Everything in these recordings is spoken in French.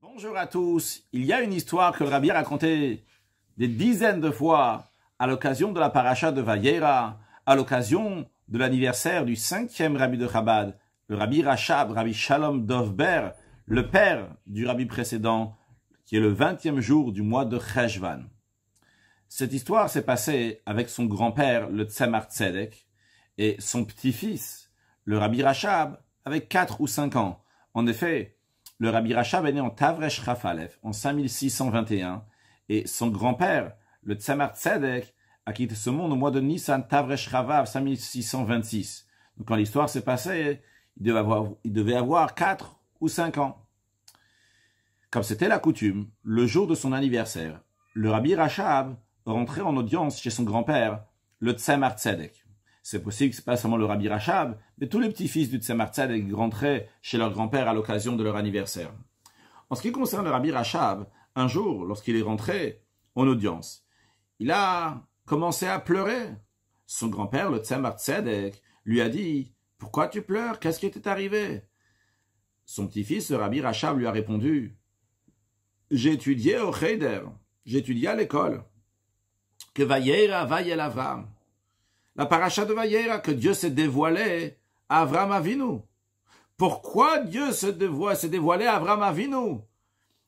Bonjour à tous. Il y a une histoire que le Rabbi a racontée des dizaines de fois à l'occasion de la paracha de Vayera, à l'occasion de l'anniversaire du cinquième Rabbi de Chabad, le Rabbi Rachab, Rabbi Shalom Dovber, le père du Rabbi précédent, qui est le vingtième jour du mois de Cheshvan. Cette histoire s'est passée avec son grand-père, le Tzemar Tzedek, et son petit-fils, le Rabbi Rachab, avec quatre ou cinq ans. En effet, le Rabbi Rachab est né en Tavresh Rafalef en 5621 et son grand-père, le Tzemar Tzedek, a quitté ce monde au mois de Nissan Tavresh Ravav 5626. Donc quand l'histoire s'est passée, il devait avoir, il 4 ou 5 ans. Comme c'était la coutume, le jour de son anniversaire, le Rabbi Rachab rentrait en audience chez son grand-père, le Tzemar Tzedek. C'est possible que ce n'est pas seulement le Rabbi Rachab, mais tous les petits-fils du Tzemar Tzedek rentraient chez leur grand-père à l'occasion de leur anniversaire. En ce qui concerne le Rabbi Rachab, un jour, lorsqu'il est rentré en audience, il a commencé à pleurer. Son grand-père, le Tzemar Tzedek, lui a dit « Pourquoi tu pleures Qu'est-ce qui t'est arrivé ?» Son petit-fils, le Rabbi Rachab, lui a répondu « J'ai étudié au Cheder, étudié à l'école. » Que va la paracha de Vayera, que Dieu s'est dévoilé à Avram Avinu. Pourquoi Dieu se dévoile, s'est dévoilé à Avram Avinu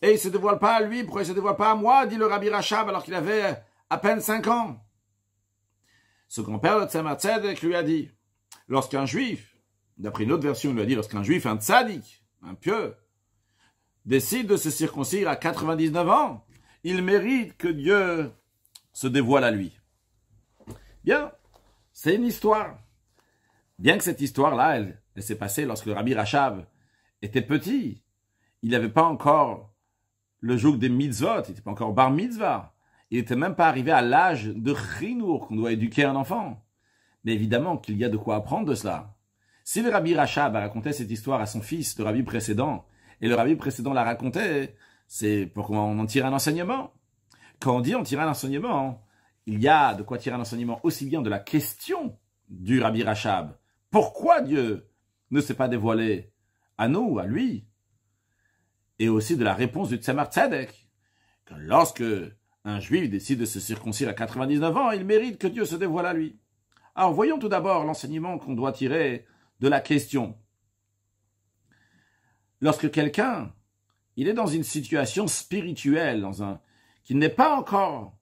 Et il se dévoile pas à lui, pourquoi il se dévoile pas à moi dit le Rabbi Rachab alors qu'il avait à peine cinq ans. Ce grand-père de Tzemar lui a dit, lorsqu'un juif, d'après une autre version, il lui a dit, lorsqu'un juif, un tzaddik, un pieux, décide de se circoncire à 99 ans, il mérite que Dieu se dévoile à lui. Bien, c'est une histoire. Bien que cette histoire-là, elle, s'est passée lorsque Rabbi Rachav était petit. Il n'avait pas encore le joug des mitzvot, il n'était pas encore bar mitzvah. Il n'était même pas arrivé à l'âge de rinour qu'on doit éduquer un enfant. Mais évidemment qu'il y a de quoi apprendre de cela. Si le Rabbi Rachab a raconté cette histoire à son fils, le Rabbi précédent, et le Rabbi précédent l'a raconté, c'est pour qu'on en tire un enseignement. Quand on dit on tire un enseignement, il y a de quoi tirer un enseignement aussi bien de la question du Rabbi Rachab. Pourquoi Dieu ne s'est pas dévoilé à nous, à lui Et aussi de la réponse du Tzemar Tzedek. Que lorsque un juif décide de se circoncire à 99 ans, il mérite que Dieu se dévoile à lui. Alors voyons tout d'abord l'enseignement qu'on doit tirer de la question. Lorsque quelqu'un, il est dans une situation spirituelle, dans un, qui n'est pas encore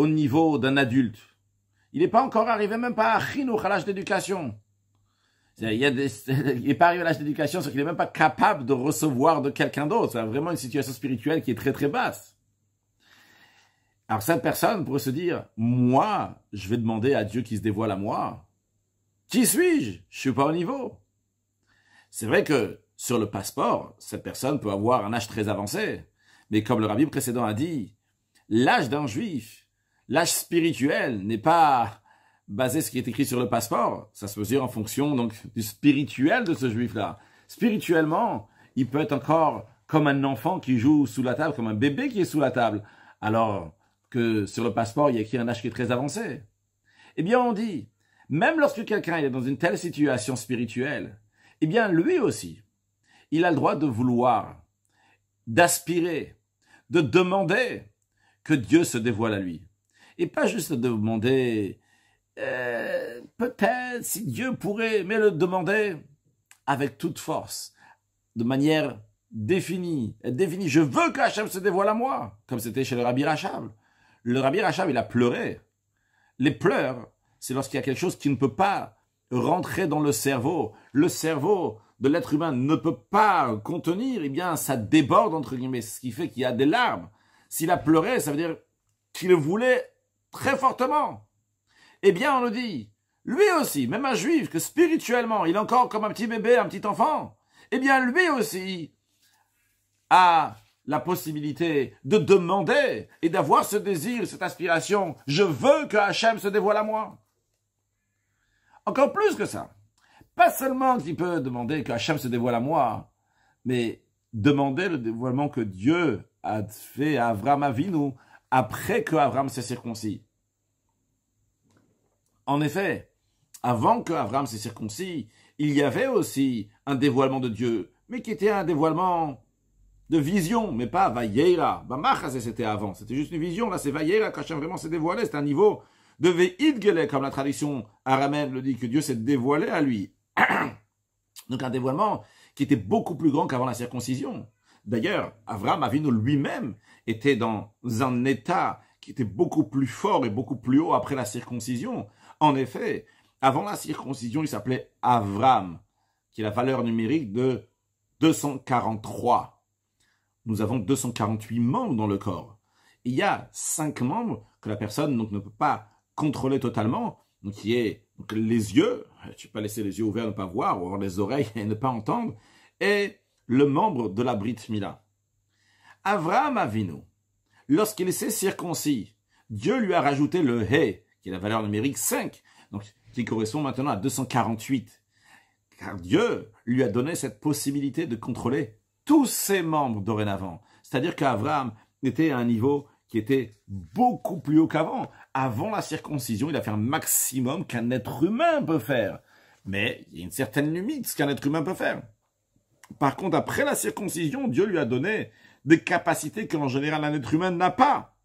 au niveau d'un adulte. Il n'est pas encore arrivé même pas à à l'âge d'éducation. Il n'est pas arrivé à l'âge d'éducation, c'est qu'il n'est même pas capable de recevoir de quelqu'un d'autre. C'est vraiment une situation spirituelle qui est très très basse. Alors cette personne pourrait se dire, moi, je vais demander à Dieu qui se dévoile à moi. Qui suis-je Je suis pas au niveau. C'est vrai que sur le passeport, cette personne peut avoir un âge très avancé. Mais comme le rabbin précédent a dit, l'âge d'un juif l'âge spirituel n'est pas basé sur ce qui est écrit sur le passeport. Ça se mesure en fonction donc du spirituel de ce juif-là. Spirituellement, il peut être encore comme un enfant qui joue sous la table, comme un bébé qui est sous la table, alors que sur le passeport, il y a écrit un âge qui est très avancé. Eh bien, on dit, même lorsque quelqu'un est dans une telle situation spirituelle, eh bien, lui aussi, il a le droit de vouloir, d'aspirer, de demander que Dieu se dévoile à lui. Et pas juste de demander, euh, peut-être si Dieu pourrait, mais le demander avec toute force, de manière définie, définie. Je veux que Hachem se dévoile à moi, comme c'était chez le Rabbi Rachab. Le Rabbi Rachab, il a pleuré. Les pleurs, c'est lorsqu'il y a quelque chose qui ne peut pas rentrer dans le cerveau. Le cerveau de l'être humain ne peut pas contenir, eh bien, ça déborde, entre guillemets, ce qui fait qu'il y a des larmes. S'il a pleuré, ça veut dire qu'il voulait très fortement, eh bien on nous dit, lui aussi, même un juif, que spirituellement, il est encore comme un petit bébé, un petit enfant, eh bien lui aussi a la possibilité de demander et d'avoir ce désir, cette aspiration, je veux que Hachem se dévoile à moi. Encore plus que ça. Pas seulement qu'il peut demander que Hachem se dévoile à moi, mais demander le dévoilement que Dieu a fait à Avram Avinu après que Avram s'est circoncis. En effet, avant que Avram s'est circoncis, il y avait aussi un dévoilement de Dieu, mais qui était un dévoilement de vision, mais pas Vayeira. Bamachas, c'était avant, c'était juste une vision, là c'est Vayeira, quand vraiment s'est dévoilé, c'est un niveau de Veidgele, comme la tradition araméenne le dit, que Dieu s'est dévoilé à lui. Donc un dévoilement qui était beaucoup plus grand qu'avant la circoncision. D'ailleurs, Avram Avinu lui-même, était dans un état qui était beaucoup plus fort et beaucoup plus haut après la circoncision. En effet, avant la circoncision, il s'appelait Avram, qui est la valeur numérique de 243. Nous avons 248 membres dans le corps. Il y a cinq membres que la personne ne peut pas contrôler totalement, donc qui est les yeux, tu peux laisser les yeux ouverts, ne pas voir, ou avoir les oreilles et ne pas entendre, et le membre de la Brit Mila. Avram Avinu, lorsqu'il s'est circoncis, Dieu lui a rajouté le He, qui est la valeur numérique 5, donc qui correspond maintenant à 248. Car Dieu lui a donné cette possibilité de contrôler tous ses membres dorénavant. C'est-à-dire qu'Abraham était à un niveau qui était beaucoup plus haut qu'avant. Avant la circoncision, il a fait un maximum qu'un être humain peut faire. Mais il y a une certaine limite ce qu'un être humain peut faire. Par contre, après la circoncision, Dieu lui a donné des capacités que, en général, un être humain n'a pas.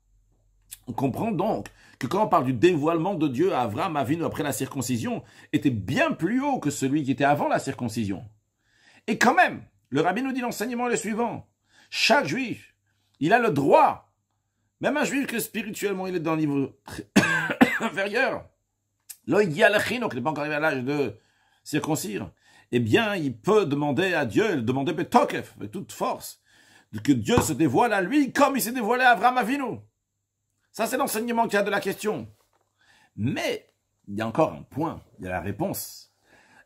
On comprend donc que quand on parle du dévoilement de Dieu à Avram, après la circoncision, était bien plus haut que celui qui était avant la circoncision. Et quand même, le rabbin nous dit l'enseignement le suivant. Chaque juif, il a le droit, même un juif que spirituellement il est dans le niveau inférieur, donc qui n'est pas encore arrivé à l'âge de circoncire, eh bien, il peut demander à Dieu, il demander tokef, avec toute force, que Dieu se dévoile à lui comme il s'est dévoilé à Avram Avinu. Ça, c'est l'enseignement qu'il y a de la question. Mais, il y a encore un point, il y a la réponse.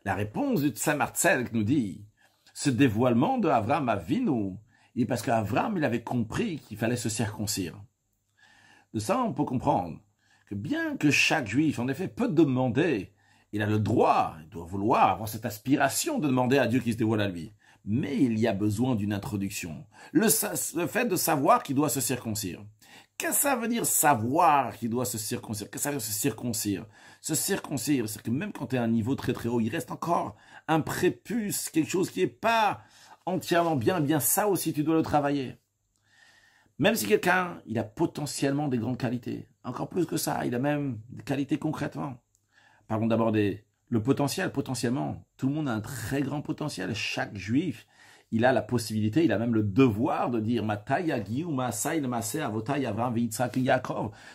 La réponse du saint qui nous dit, ce dévoilement de Avram Avinu, est parce qu'Avram, il avait compris qu'il fallait se circoncire. De ça, on peut comprendre que bien que chaque juif, en effet, peut demander, il a le droit, il doit vouloir avoir cette aspiration de demander à Dieu qu'il se dévoile à lui mais il y a besoin d'une introduction. Le, fait de savoir qu'il doit se circoncire. Qu'est-ce que ça veut dire savoir qu'il doit se circoncire Qu'est-ce que ça veut dire se circoncire Se circoncire, c'est que même quand tu es à un niveau très très haut, il reste encore un prépuce, quelque chose qui n'est pas entièrement bien. bien ça aussi, tu dois le travailler. Même si quelqu'un, il a potentiellement des grandes qualités, encore plus que ça, il a même des qualités concrètement. Parlons d'abord des le potentiel, potentiellement, tout le monde a un très grand potentiel. Chaque juif, il a la possibilité, il a même le devoir de dire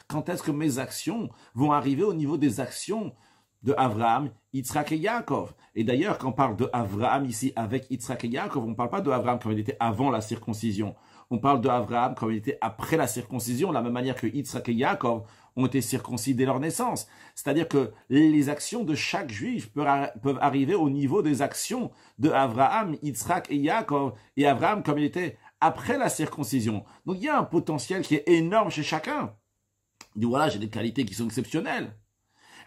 Quand est-ce que mes actions vont arriver au niveau des actions de Avraham, Yitzhak et Yaakov. Et d'ailleurs, quand on parle de Avraham ici avec Yitzhak et Yaakov, on ne parle pas de Avraham comme il était avant la circoncision. On parle de Avraham comme il était après la circoncision, de la même manière que Yitzhak et Yaakov ont été circoncis dès leur naissance. C'est-à-dire que les actions de chaque juif peuvent arriver au niveau des actions de Abraham, Yitzhak et Yaakov, et Abraham comme il était après la circoncision. Donc il y a un potentiel qui est énorme chez chacun. Il dit voilà, j'ai des qualités qui sont exceptionnelles.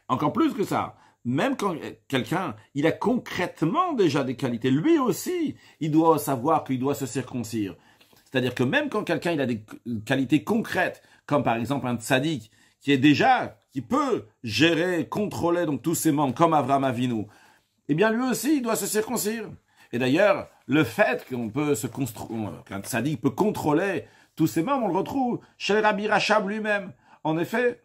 Encore plus que ça, même quand quelqu'un, il a concrètement déjà des qualités, lui aussi, il doit savoir qu'il doit se circoncire. C'est-à-dire que même quand quelqu'un il a des qualités concrètes, comme par exemple un tzaddik qui est déjà, qui peut gérer, contrôler donc tous ses membres, comme Avram Avinu, eh bien lui aussi, il doit se circoncire. Et d'ailleurs, le fait qu'on peut se construire, euh, qu'un sadique peut contrôler tous ses membres, on le retrouve chez le Rabbi Rachab lui-même. En effet,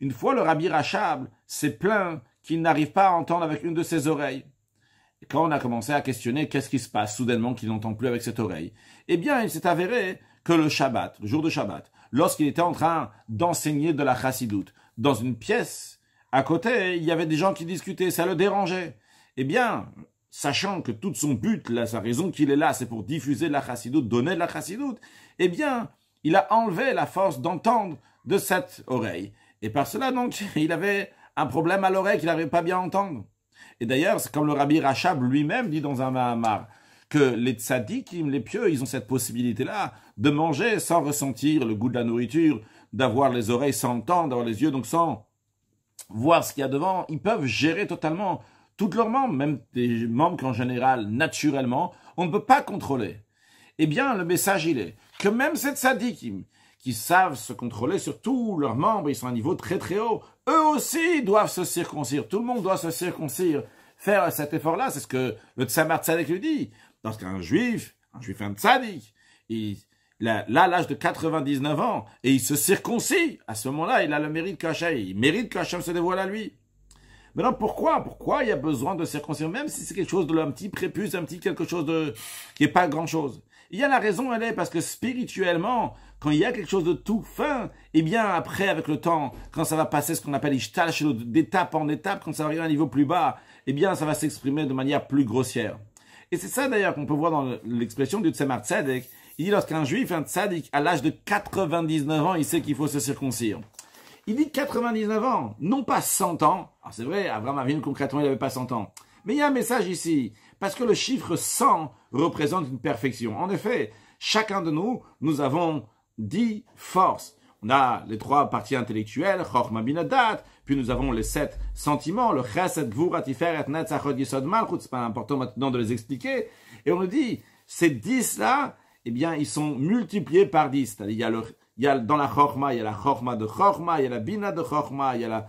une fois le Rabbi Rachab c'est plein qu'il n'arrive pas à entendre avec une de ses oreilles. Et quand on a commencé à questionner qu'est-ce qui se passe soudainement qu'il n'entend plus avec cette oreille, eh bien, il s'est avéré que le Shabbat, le jour de Shabbat, lorsqu'il était en train d'enseigner de la chassidoute. Dans une pièce, à côté, il y avait des gens qui discutaient, ça le dérangeait. Eh bien, sachant que tout son but, là, sa raison qu'il est là, c'est pour diffuser la chassidoute, donner de la chassidoute, eh bien, il a enlevé la force d'entendre de cette oreille. Et par cela, donc, il avait un problème à l'oreille qu'il n'arrivait pas bien entendre. Et d'ailleurs, c'est comme le rabbi Rachab lui-même dit dans un Mahamar, que les tzadikim, les pieux, ils ont cette possibilité-là de manger sans ressentir le goût de la nourriture, d'avoir les oreilles sans entendre, d'avoir les yeux, donc sans voir ce qu'il y a devant. Ils peuvent gérer totalement toutes leurs membres, même des membres qu'en général, naturellement, on ne peut pas contrôler. Eh bien, le message, il est que même ces tzadikim, qui savent se contrôler sur tous leurs membres, ils sont à un niveau très très haut, eux aussi doivent se circoncire. Tout le monde doit se circoncire. Faire cet effort-là, c'est ce que le Tzamar Tzadek lui dit. Parce qu'un juif, un juif un tzadik, il, a l'âge de 99 ans, et il se circoncit, à ce moment-là, il a le mérite qu'Hachem, il mérite se dévoile à lui. Maintenant, pourquoi Pourquoi il y a besoin de circoncir même si c'est quelque chose de un petit prépuce, un petit quelque chose de qui n'est pas grand-chose Il y a la raison, elle est parce que spirituellement, quand il y a quelque chose de tout fin, et eh bien après, avec le temps, quand ça va passer ce qu'on appelle ishtal, d'étape en étape, quand ça va arriver à un niveau plus bas, eh bien ça va s'exprimer de manière plus grossière. Et c'est ça d'ailleurs qu'on peut voir dans l'expression du Tzemar Tzedek. Il dit lorsqu'un juif, un tzadik, à l'âge de 99 ans, il sait qu'il faut se circoncire. Il dit 99 ans, non pas 100 ans. Ah, c'est vrai, Abraham Avinu concrètement, il n'avait pas 100 ans. Mais il y a un message ici, parce que le chiffre 100 représente une perfection. En effet, chacun de nous, nous avons 10 forces. On a les trois parties intellectuelles, Chorma Binadat, puis nous avons les sept sentiments, le chesed, gvura, tiferet, netzachot, yisod malchut. C'est pas important maintenant de les expliquer. Et on nous dit, ces dix-là, eh bien, ils sont multipliés par dix. Il y a le, il y a dans la chorma, il y a la chorma de chorma, il y a la bina de chorma, il y a la,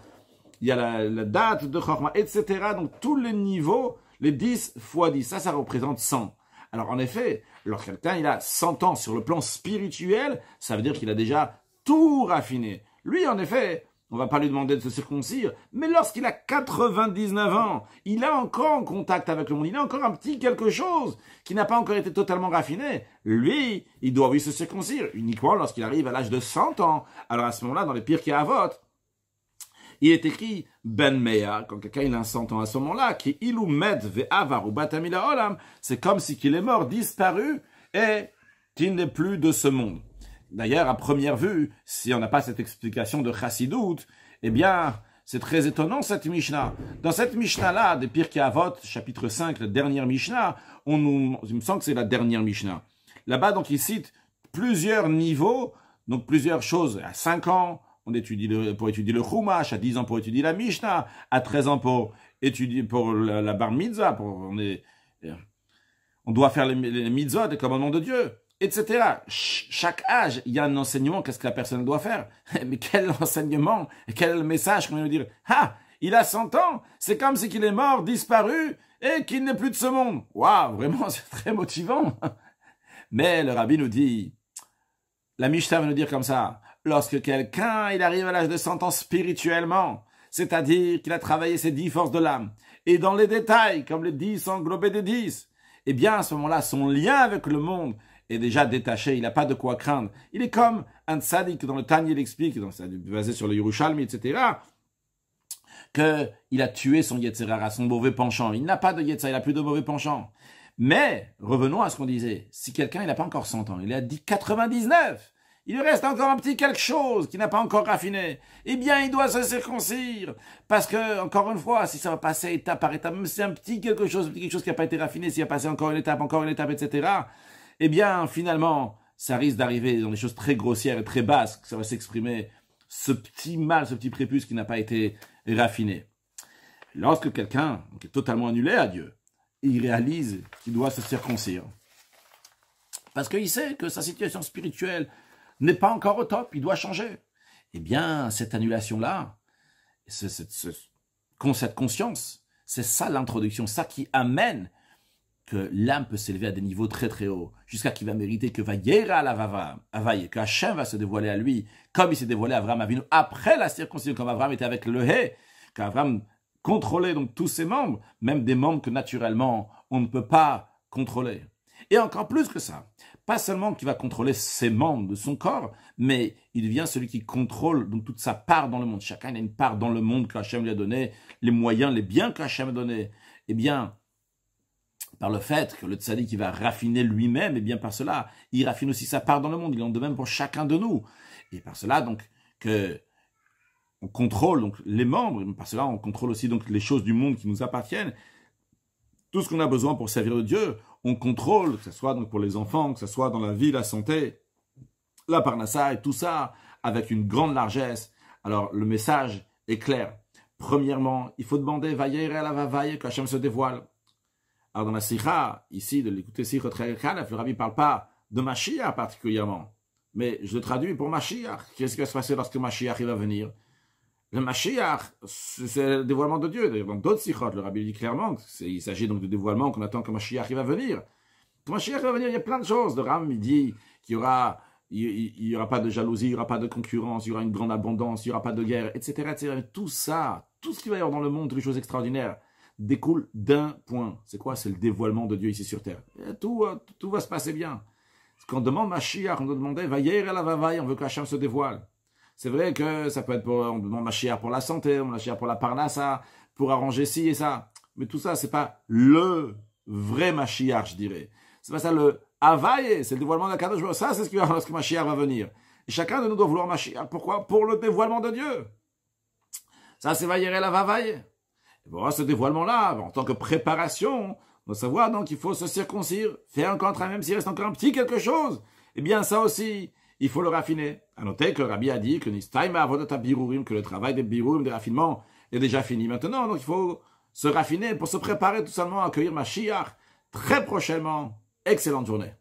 il y a la, date de chorma, etc. Donc, tous les niveaux, les dix fois dix, ça, ça représente 100. Alors, en effet, lorsque quelqu'un, il a 100 ans sur le plan spirituel, ça veut dire qu'il a déjà tout raffiné. Lui, en effet, on va pas lui demander de se circoncire, mais lorsqu'il a 99 ans, il a encore en contact avec le monde, il a encore un petit quelque chose qui n'a pas encore été totalement raffiné. Lui, il doit lui se circoncire, uniquement lorsqu'il arrive à l'âge de 100 ans. Alors à ce moment-là, dans les pires qui à vote, il est écrit Ben Mea, quand quelqu'un il a 100 ans à ce moment-là, qui ve avar ou batamila olam, c'est comme si qu'il est mort, disparu, et qu'il n'est plus de ce monde. D'ailleurs, à première vue, si on n'a pas cette explication de Chassidut, eh bien, c'est très étonnant cette Mishnah. Dans cette Mishnah-là, des Pirkei Avot, chapitre 5, la dernière Mishnah, on nous, il me semble que c'est la dernière Mishnah. Là-bas, donc, il cite plusieurs niveaux, donc plusieurs choses. À 5 ans, on étudie pour étudier le Chumash, à 10 ans pour étudier la Mishnah, à 13 ans pour étudier pour la, Bar Mitzvah, pour, on est, on doit faire les, les des commandements de Dieu etc. Chaque âge, il y a un enseignement, qu'est-ce que la personne doit faire Mais quel enseignement Quel message qu'on lui dire Ah, il a 100 ans, c'est comme si qu'il est mort, disparu, et qu'il n'est plus de ce monde. Waouh, vraiment, c'est très motivant. Mais le rabbi nous dit, la Mishnah va nous dire comme ça, lorsque quelqu'un, il arrive à l'âge de 100 ans spirituellement, c'est-à-dire qu'il a travaillé ses 10 forces de l'âme, et dans les détails, comme les 10 englobés des 10, eh bien, à ce moment-là, son lien avec le monde, est déjà détaché, il n'a pas de quoi craindre. Il est comme un tzaddik dans le Tani il explique, dans, basé sur le Yerushalmi, etc., qu'il a tué son à son mauvais penchant. Il n'a pas de Yetzirah, il n'a plus de mauvais penchant. Mais, revenons à ce qu'on disait. Si quelqu'un, il n'a pas encore 100 ans, il a dit 99, il lui reste encore un petit quelque chose qui n'a pas encore raffiné. Eh bien, il doit se circoncire. Parce que, encore une fois, si ça va passer étape par étape, même si c'est un petit quelque chose, quelque chose qui n'a pas été raffiné, s'il a passé encore une étape, encore une étape, etc., eh bien, finalement, ça risque d'arriver dans des choses très grossières et très basses, que ça va s'exprimer, ce petit mal, ce petit prépuce qui n'a pas été raffiné. Lorsque quelqu'un est totalement annulé à Dieu, il réalise qu'il doit se circoncire. Parce qu'il sait que sa situation spirituelle n'est pas encore au top, il doit changer. Eh bien, cette annulation-là, cette conscience, c'est ça l'introduction, ça qui amène que l'âme peut s'élever à des niveaux très très hauts, jusqu'à qu'il va mériter que à la que Hachem va se dévoiler à lui, comme il s'est dévoilé à Abraham, Avinu après la circoncision, comme Abraham était avec le Hé, qu'Abraham contrôlait donc tous ses membres, même des membres que naturellement on ne peut pas contrôler. Et encore plus que ça, pas seulement qu'il va contrôler ses membres de son corps, mais il devient celui qui contrôle donc toute sa part dans le monde. Chacun a une part dans le monde que qu'Hachem lui a donné, les moyens, les biens lui a donné Eh bien, par le fait que le tzaddik va raffiner lui-même, et eh bien par cela, il raffine aussi sa part dans le monde, il en de même pour chacun de nous. Et par cela, donc, que on contrôle donc les membres, et par cela, on contrôle aussi donc les choses du monde qui nous appartiennent. Tout ce qu'on a besoin pour servir Dieu, on contrôle, que ce soit donc pour les enfants, que ce soit dans la vie, la santé, la parnassa et tout ça, avec une grande largesse. Alors, le message est clair. Premièrement, il faut demander, à la va vaille, que Chambre se dévoile. Alors dans la Sikha, ici, de l'écouter Sikhot le rabbi ne parle pas de Mashiach particulièrement, mais je le traduis pour Mashiach. Qu'est-ce qui va se passer lorsque Mashiach arrive va venir Le Mashiach, c'est le dévoilement de Dieu. Dans d'autres Sikhot, le rabbi dit clairement qu'il s'agit donc du dévoilement qu'on attend que Mashiach arrive va venir. Quand Mashiach va venir, il y a plein de choses. Le Ram, dit qu'il il n'y aura pas de jalousie, il n'y aura pas de concurrence, il y aura une grande abondance, il n'y aura pas de guerre, etc., etc. Tout ça, tout ce qui va y avoir dans le monde, toutes choses extraordinaires, découle d'un point. C'est quoi C'est le dévoilement de Dieu ici sur terre. Eh, euh, tout, tout va se passer bien. Quand on demande Mashiach, on nous demandait Vayer à la vavaille on veut que qu'Hachem se dévoile. C'est vrai que ça peut être pour, on demande Mashiach pour la santé, on Mashiach pour la parnassa, pour arranger ci et ça. Mais tout ça, c'est pas le vrai Mashiach, je dirais. C'est pas ça le availle, c'est le dévoilement de la Ça, c'est ce qui va, lorsque Mashiach va venir. Et chacun de nous doit vouloir Mashiach. Pourquoi Pour le dévoilement de Dieu. Ça, c'est la vavaille ce dévoilement-là, en tant que préparation, de savoir donc il faut se circoncire, faire un contrat, même s'il reste encore un petit quelque chose. Eh bien, ça aussi, il faut le raffiner. À noter que Rabbi a dit que que le travail des birurim, des raffinements, est déjà fini maintenant. Donc, il faut se raffiner pour se préparer tout simplement à accueillir ma Mashiach très prochainement. Excellente journée.